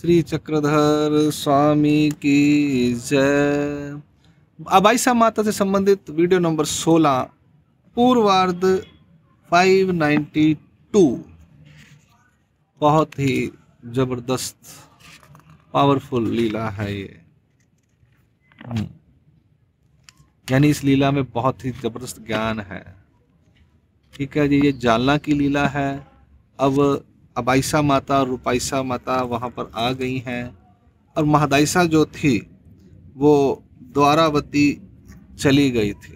श्री चक्रधर स्वामी की जय अबाइसा माता से संबंधित वीडियो नंबर 16 पूर्वार्ध 592 बहुत ही जबरदस्त पावरफुल लीला है ये हम्म। यानी इस लीला में बहुत ही जबरदस्त ज्ञान है ठीक है जी ये जालना की लीला है अब अबाइसा माता और रुपाइसा माता वहाँ पर आ गई हैं और महदाइसा जो थी वो द्वारावती चली गई थी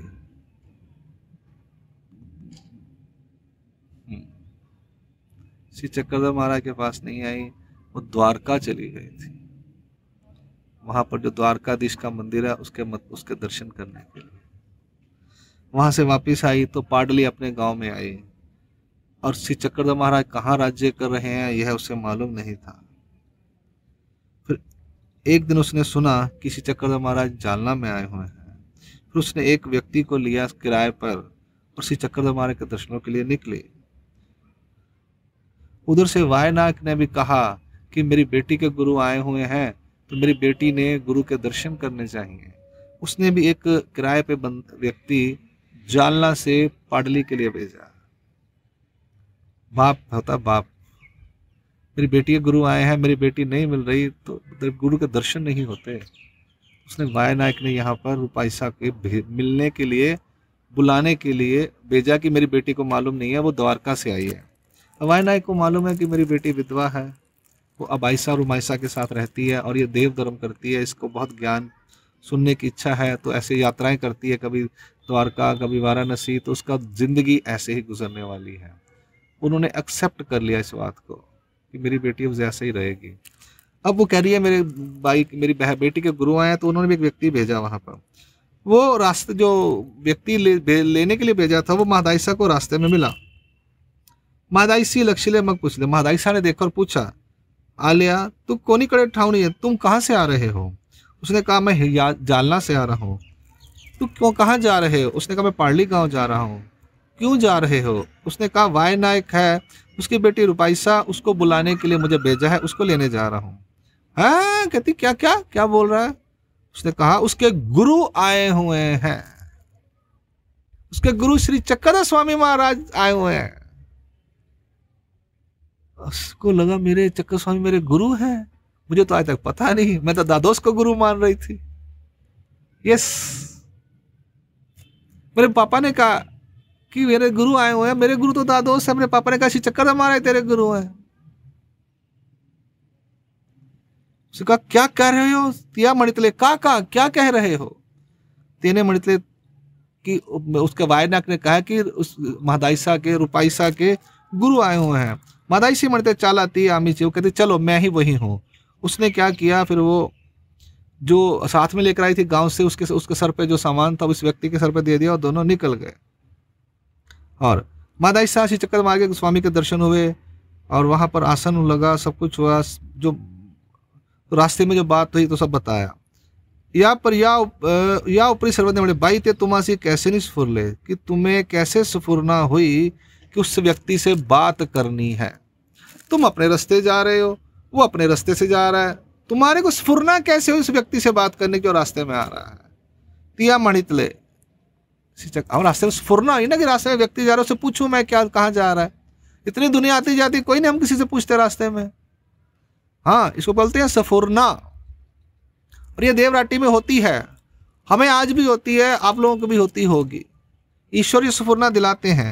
हम्म। श्री चक्रधर महाराज के पास नहीं आई वो द्वारका चली गई थी वहाँ पर जो द्वारकाधीश का मंदिर है उसके मत, उसके दर्शन करने के लिए वहाँ से वापस आई तो पाडली अपने गांव में आई और श्री चक्रधर महाराज कहाँ राज्य कर रहे हैं यह उसे मालूम नहीं था फिर एक दिन उसने सुना कि श्री चक्रधर महाराज जालना में आए हुए हैं फिर उसने एक व्यक्ति को लिया किराए पर और श्री चक्रधर महाराज के दर्शनों के लिए निकले उधर से वायनाक ने भी कहा कि मेरी बेटी के गुरु आए हुए हैं तो मेरी बेटी ने गुरु के दर्शन करने चाहिए उसने भी एक किराए पे व्यक्ति जालना से पाडली के लिए भेजा बाप होता बाप मेरी बेटी के गुरु आए हैं मेरी बेटी नहीं मिल रही तो मतलब गुरु के दर्शन नहीं होते उसने वाय नायक ने यहाँ पर रुपाइसा के मिलने के लिए बुलाने के लिए भेजा कि मेरी बेटी को मालूम नहीं है वो द्वारका से आई है वाय नायक को मालूम है कि मेरी बेटी विधवा है वो अबाइसा रुमाइसा के साथ रहती है और ये देव धर्म करती है इसको बहुत ज्ञान सुनने की इच्छा है तो ऐसे यात्राएं करती है कभी द्वारका कभी वाराणसी तो उसका ज़िंदगी ऐसे ही गुजरने वाली है उन्होंने एक्सेप्ट कर लिया इस बात को कि मेरी बेटी अब जैसे ही रहेगी अब वो कह रही है मेरे भाई मेरी बह बेटी के गुरु आए तो उन्होंने भी एक व्यक्ति भेजा वहाँ पर वो रास्ते जो व्यक्ति ले, लेने के लिए भेजा था वो महादाइसा को रास्ते में मिला महादाइसी लक्ष्य मग पूछ ले महादाइसा ने देखकर पूछा आलिया तू कोनी कड़े ठावनी है तुम कहाँ से आ रहे हो उसने कहा मैं जालना से आ रहा हूँ तू क्यों कहाँ जा रहे हो उसने कहा मैं पार्ली गाँव जा रहा हूँ क्यों जा रहे हो उसने कहा वाय नायक है उसकी बेटी रुपाइसा उसको बुलाने के लिए मुझे भेजा है उसको लेने जा रहा हूँ हाँ कहती क्या क्या क्या बोल रहा है उसने कहा उसके गुरु आए हुए हैं उसके गुरु श्री चक्कर स्वामी महाराज आए हुए हैं उसको लगा मेरे चक्कर स्वामी मेरे गुरु हैं मुझे तो आज तक पता नहीं मैं तो दादोस को गुरु मान रही थी यस मेरे पापा ने कहा कि मेरे गुरु आए हुए हैं मेरे गुरु तो दादो से अपने पापा ने कहा चक्कर है तेरे गुरु हैं उसने कहा क्या कह रहे हो तिया मणितले का का क्या कह रहे हो तेने मणितले कि उसके वायनाक ने कहा कि उस महादाइसा के रूपाइसा के गुरु आए हुए हैं महादाइसी मणितले चाला ती आमी जी वो कहते चलो मैं ही वही हूँ उसने क्या किया फिर वो जो साथ में लेकर आई थी गांव से उसके उसके सर पे जो सामान था उस व्यक्ति के सर पे दे दिया और दोनों निकल गए और मादा ईसा से चक्कर मार के स्वामी के दर्शन हुए और वहाँ पर आसन लगा सब कुछ हुआ जो रास्ते में जो बात हुई तो सब बताया या पर या उप, या ऊपरी सर्वत ने बड़े बाई ते तुम्हासी कैसे नहीं ले कि तुम्हें कैसे सफुरना हुई कि उस व्यक्ति से बात करनी है तुम अपने रास्ते जा रहे हो वो अपने रास्ते से जा रहा है तुम्हारे को स्फुरना कैसे हो इस व्यक्ति से बात करने के और रास्ते में आ रहा है तिया ले शिक्षक और रास्ते में फुरना ही ना कि रास्ते में व्यक्ति जा रहा है उससे पूछू मैं क्या कहाँ जा रहा है इतनी दुनिया आती जाती कोई नहीं हम किसी से पूछते रास्ते में हाँ इसको बोलते हैं सफुरना और ये देवराटी में होती है हमें आज भी होती है आप लोगों को भी होती होगी ईश्वर ये सफुरना दिलाते हैं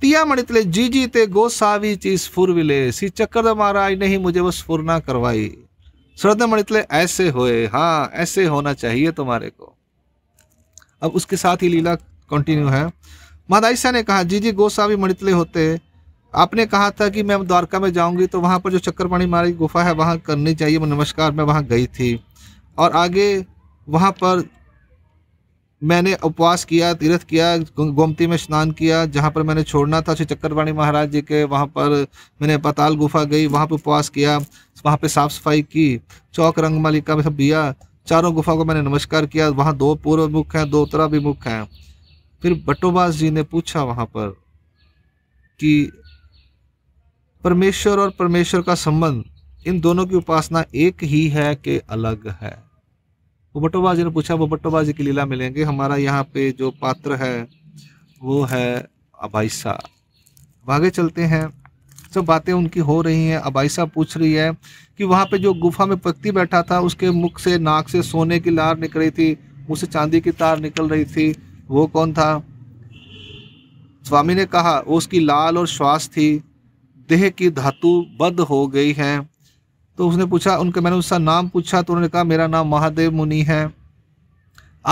तिया मणितले जी जी ते गो सावी स्फुर विले सी चक्कर महाराज नहीं मुझे वो स्फुरना करवाई श्रद्धा मणितले ऐसे होए हाँ ऐसे होना चाहिए तुम्हारे को अब उसके साथ ही लीला कंटिन्यू है मादाइसा ने कहा जी जी गोस्वामी मणितले होते आपने कहा था कि मैं द्वारका में जाऊंगी तो वहाँ पर जो चक्करपाणी मारी गुफा है वहाँ करनी चाहिए नमस्कार मैं वहाँ गई थी और आगे वहाँ पर मैंने उपवास किया तीर्थ किया गोमती में स्नान किया जहाँ पर मैंने छोड़ना था श्री चक्करवाणी महाराज जी के वहाँ पर मैंने पताल गुफा गई वहाँ पर उपवास किया वहाँ पर साफ़ सफाई की चौक रंगमालिका में सब दिया चारों गुफा को मैंने नमस्कार किया वहाँ दो पूर्व मुख हैं दो उत्तराभिमुख हैं फिर बटोबास जी ने पूछा वहाँ पर कि परमेश्वर और परमेश्वर का संबंध इन दोनों की उपासना एक ही है कि अलग है वो बटोबाज जी ने पूछा वो बटोबाज जी की लीला मिलेंगे हमारा यहाँ पे जो पात्र है वो है अबाइसा आगे चलते हैं सब बातें उनकी हो रही हैं अबाइसा पूछ रही है कि वहाँ पे जो गुफा में व्यक्ति बैठा था उसके मुख से नाक से सोने की लार निकल रही थी मुँह से चांदी की तार निकल रही थी वो कौन था स्वामी ने कहा उसकी लाल और श्वास थी देह की धातु बद हो गई है तो उसने पूछा उनके मैंने उसका नाम पूछा तो उन्होंने कहा मेरा नाम महादेव मुनि है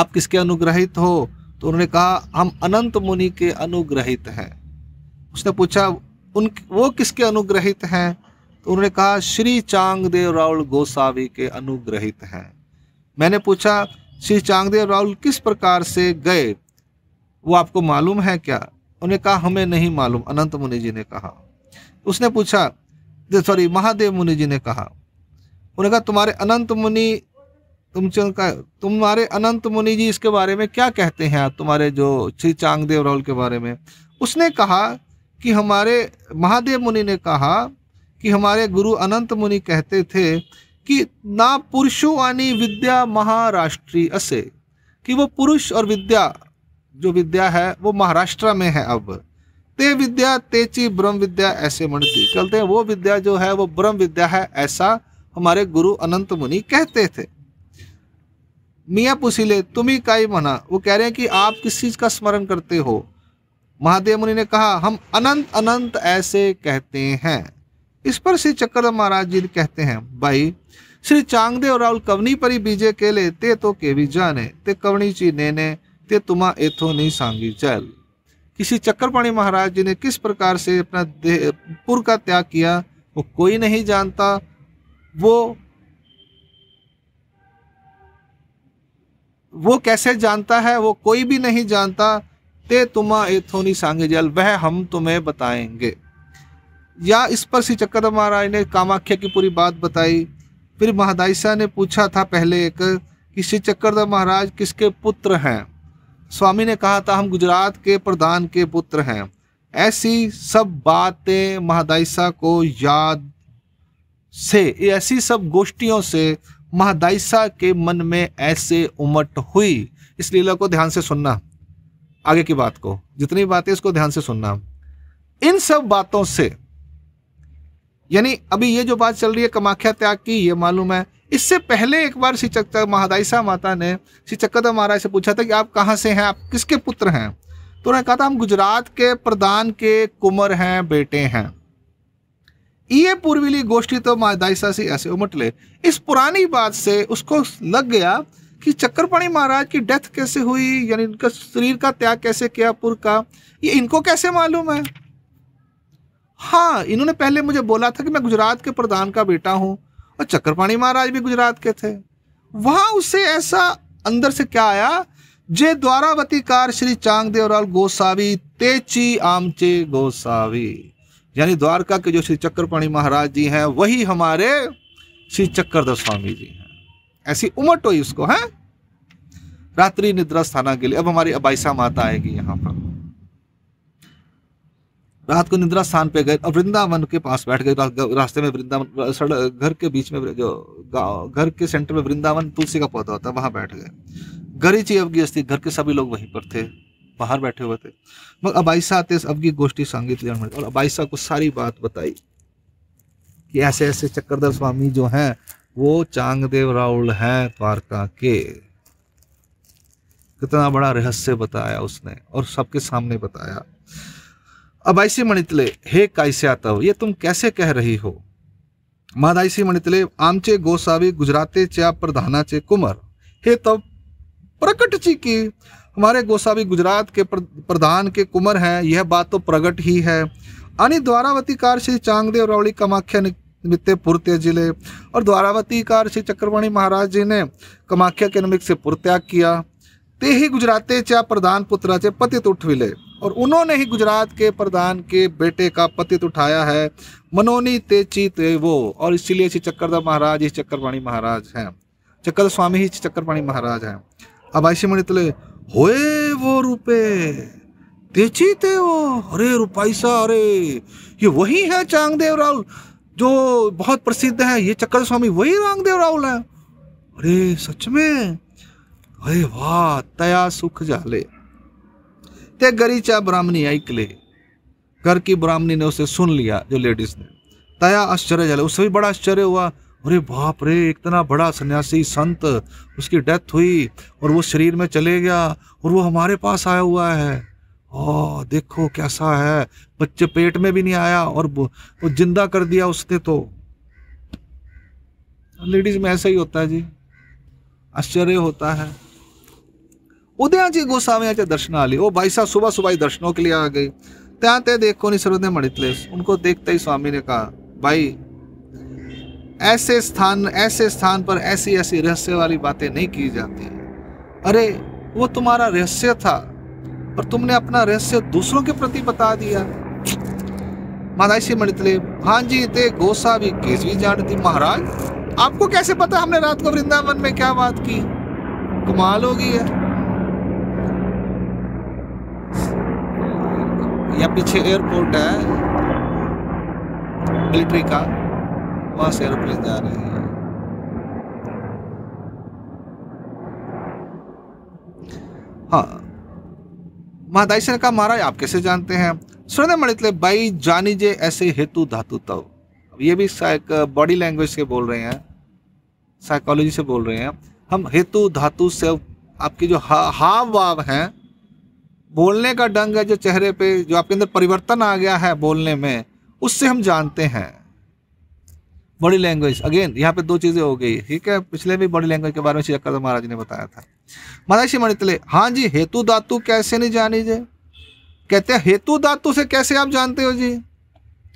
आप किसके अनुग्रहित हो तो उन्होंने कहा हम अनंत मुनि के अनुग्रहित हैं उसने पूछा उन वो किसके अनुग्रहित हैं तो उन्होंने कहा श्री चांगदेव राउल गोसावी के अनुग्रहित हैं मैंने पूछा श्री चांगदेव राउल किस प्रकार से गए वो आपको मालूम है क्या उन्हें कहा हमें नहीं मालूम अनंत मुनि जी ने कहा उसने पूछा सॉरी महादेव मुनि जी ने कहा उन्होंने कहा तुम्हारे अनंत मुनि तुम का तुम्हारे अनंत मुनि जी इसके बारे में क्या कहते हैं आप तुम्हारे जो श्री चांगदेव राउल के बारे में उसने कहा कि हमारे महादेव मुनि ने कहा कि हमारे गुरु अनंत मुनि कहते थे कि ना पुरुषो वाणी विद्या महाराष्ट्री असे कि वो पुरुष और विद्या जो विद्या है वो महाराष्ट्र में है अब ते विद्या तेची ब्रह्म विद्या ऐसे मणती कहते हैं वो विद्या जो है वो ब्रह्म विद्या है ऐसा हमारे गुरु अनंत मुनि कहते थे मियाँ पुसिले तुम्ही काई मना वो कह रहे हैं कि आप किस चीज़ का स्मरण करते हो महादेव मुनि ने कहा हम अनंत अनंत ऐसे कहते हैं इस पर श्री चक्र महाराज जी कहते हैं भाई श्री चांगदेव राहुल कवनी परी बीजे केले ते तो केवी जाने ते ची नेने ते तुमा एथो नहीं सांगी चल किसी चक्रपाणी महाराज जी ने किस प्रकार से अपना पुर का त्याग किया वो कोई नहीं जानता वो वो कैसे जानता है वो कोई भी नहीं जानता ते तुमा एथोनी सांगे जल वह हम तुम्हें बताएंगे या इस पर श्री चक्कर महाराज ने कामाख्या की पूरी बात बताई फिर महादाइसा ने पूछा था पहले एक कि श्री चक्रधर महाराज किसके पुत्र हैं स्वामी ने कहा था हम गुजरात के प्रधान के पुत्र हैं ऐसी सब बातें महादाइसा को याद से ऐसी सब गोष्ठियों से महादाइसा के मन में ऐसे उमट हुई इस लीला को ध्यान से सुनना आगे की बात को जितनी बातें इसको ध्यान से सुनना इन सब बातों से यानी अभी ये जो बात चल रही है कमाख्या त्याग की ये मालूम है इससे पहले एक बार श्री चक्कर महादाइसा माता ने श्री चक्कर महाराज से पूछा था कि आप कहाँ से हैं आप किसके पुत्र हैं तो उन्होंने कहा था हम गुजरात के प्रधान के कुंवर हैं बेटे हैं ये पूर्वीली गोष्ठी तो महादाइसा से ऐसे उमट ले इस पुरानी बात से उसको लग गया कि चक्रपाणी महाराज की डेथ कैसे हुई यानी इनका शरीर का त्याग कैसे किया पुर का ये इनको कैसे मालूम है हाँ इन्होंने पहले मुझे बोला था कि मैं गुजरात के प्रधान का बेटा हूँ और चक्रपाणी महाराज भी गुजरात के थे वहाँ उसे ऐसा अंदर से क्या आया जे द्वारावती कार श्री चांगदेवराल गोसावी तेची आमचे गोसावी यानी द्वारका के जो श्री चक्रपाणी महाराज जी हैं वही हमारे श्री चक्रधर स्वामी जी ऐसी उमट तो हुई उसको है हाँ? रात्रि निद्रा स्थाना के लिए अब हमारी अबाइसा माता आएगी यहाँ पर रात को निद्रा स्थान पे गए और वृंदावन के पास बैठ गए रास्ते में वृंदावन सड़क घर के बीच में जो गांव घर के सेंटर में वृंदावन तुलसी का पौधा होता है वहां बैठ गए गरी ची अवगी अस्थि घर के सभी लोग वहीं पर थे बाहर बैठे हुए थे मग अबाइसा आते अवगी गोष्ठी संगीत और अबाइसा को सारी बात बताई कि ऐसे ऐसे चक्करधर स्वामी जो हैं वो चांगदेव राउल हैं द्वारका के कितना बड़ा रहस्य बताया उसने और सबके सामने बताया अब ऐसी मणितले हे कायस्यातव ये तुम कैसे कह रही हो मादाइसी मणितले आमचे गोसावी गुजराते च्या प्रधानाचे कुमर हे तब प्रकट ची की हमारे गोसावी गुजरात के प्रधान के कुमर हैं यह बात तो प्रकट ही है अनि द्वारावती कार श्री चांगदेव रावली कमाख्या पुर त्याग जिले और द्वारावती का ऋषि चक्रवाणी महाराज जी ने कमाख्या के नमिक से पुरत्याग किया ते ही गुजराते चा प्रधान पुत्रा चे पतित उठविले और उन्होंने ही गुजरात के प्रधान के बेटे का पतित उठाया है मनोनी ते चित वो और इसीलिए श्री चक्करदा महाराज ही चक्करवाणी महाराज हैं चक्कर स्वामी ही चक्करवाणी महाराज हैं अब मणि तले होए वो रूपे तेची ते वो अरे रूपाई सा अरे ये वही है चांगदेव राहुल जो बहुत प्रसिद्ध है ये चक्कर स्वामी वही रामदेव राहुल है अरे सच में अरे वाह तया सुख जाले ते गरीचा ब्राह्मणी आई कले घर की ब्राह्मणी ने उसे सुन लिया जो लेडीज ने तया आश्चर्य जाले उससे भी बड़ा आश्चर्य हुआ अरे बाप रे इतना बड़ा सन्यासी संत उसकी डेथ हुई और वो शरीर में चले गया और वो हमारे पास आया हुआ है ओ देखो कैसा है बच्चे पेट में भी नहीं आया और वो जिंदा कर दिया उसने तो लेडीज में ऐसा ही होता है जी आश्चर्य होता है उदया जी गोस्वामी दर्शन आली वो भाई साहब सुबह सुबह ही दर्शनों के लिए आ गई त्या ते देखो नहीं सरोदे मणितलेश उनको देखते ही स्वामी ने कहा भाई ऐसे स्थान ऐसे स्थान पर ऐसी ऐसी रहस्य वाली बातें नहीं की जाती अरे वो तुम्हारा रहस्य था पर तुमने अपना रहस्य दूसरों के प्रति बता दिया मादाइशी मंडितले हाँ जी ते गोसा भी केस भी जानती महाराज आपको कैसे पता हमने रात को वृंदावन में क्या बात की कमाल हो गई है या पीछे एयरपोर्ट है मिलिट्री का वहां से एरोप्लेन जा रहे हैं हाँ ने का महाराज आप कैसे जानते हैं सुनने मिले बाई जानी जे ऐसे हेतु धातु तव तो। ये भी साइक बॉडी लैंग्वेज से बोल रहे हैं साइकोलॉजी से बोल रहे हैं हम हेतु धातु से आपके जो हा हाव भाव हैं बोलने का ढंग है जो चेहरे पे जो आपके अंदर परिवर्तन आ गया है बोलने में उससे हम जानते हैं बॉडी लैंग्वेज अगेन यहाँ पे दो चीज़ें हो गई ठीक है पिछले भी बॉडी लैंग्वेज के बारे में श्री अक्कर महाराज ने बताया था महाराज श्री मणितले हाँ जी हेतु धातु कैसे नहीं जानी जाए कहते हैं हेतु धातु से कैसे आप जानते हो जी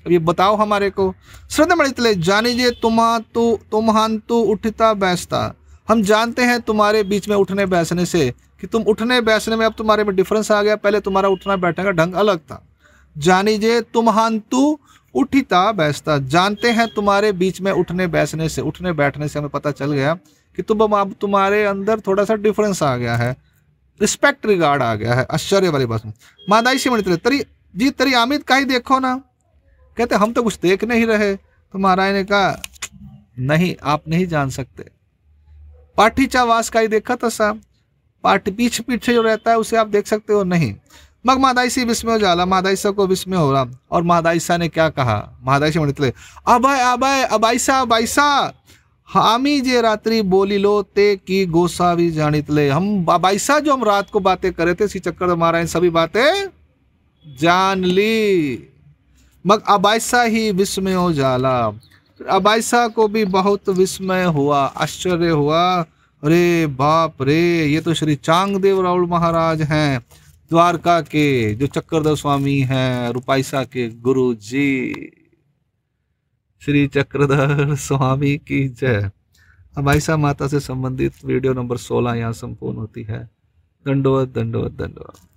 अब ये बताओ हमारे को श्रद्धमणितले जानीजिए तुम्हा तु तु उठता बैसता हम जानते हैं तुम्हारे बीच में उठने बैसने से कि तुम उठने बैसने में अब तुम्हारे में डिफरेंस आ गया पहले तुम्हारा उठना बैठने का ढंग अलग था तुम्हान तु उठिता बैसता जानते हैं तुम्हारे बीच में उठने बैसने से उठने बैठने से हमें पता चल गया कि तुम अब तुम्हारे अंदर थोड़ा सा डिफरेंस आ गया है रिस्पेक्ट रिगार्ड आ गया है आश्चर्य वाली बात मादाई से तरी जी तरी आमिद का ही देखो ना कहते हम तो कुछ देख नहीं रहे तो महाराज ने कहा नहीं आप नहीं जान सकते पाठी चावास का ही देखा था साहब पाठी पीछे पीछे जो रहता है उसे आप देख सकते हो नहीं मग मादाइसी विस्मय हो जाला महादाईसा को विस्मय हो रहा और मादाइसा ने क्या कहा मादाइसी मणित अभय अभय अबाइसा अबाइसा हामी जे रात्रि बोली लो ते की गोसावी जानित ले हम बाईसा जो हम रात को बातें करे थे इसी चक्कर मारा सभी बातें जान ली मग अबाइसा ही विस्मय हो जाला अबाइसा को भी बहुत विस्मय हुआ आश्चर्य हुआ अरे बाप रे ये तो श्री चांगदेव राउल महाराज हैं द्वारका के जो चक्करदेव स्वामी हैं रुपाइसा के गुरु जी श्री चक्रधर स्वामी की जय अमाइसा माता से संबंधित वीडियो नंबर 16 यहाँ संपूर्ण होती है दंडोत दंडोत धन्यवाद